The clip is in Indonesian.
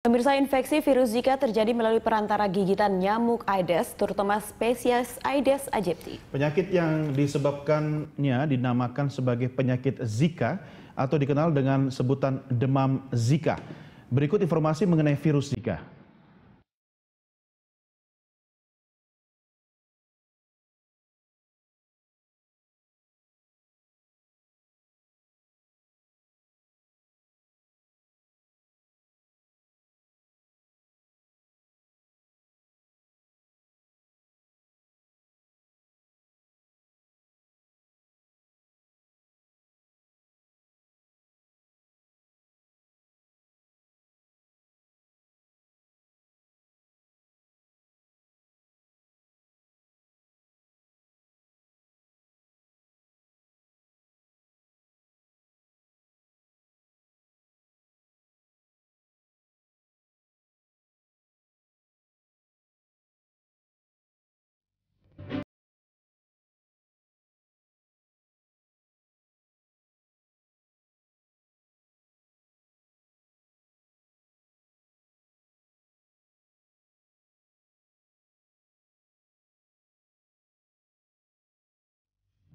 Pemirsa infeksi virus Zika terjadi melalui perantara gigitan nyamuk Aedes, terutama spesies Aedes aegypti. Penyakit yang disebabkannya dinamakan sebagai penyakit Zika atau dikenal dengan sebutan demam Zika. Berikut informasi mengenai virus Zika.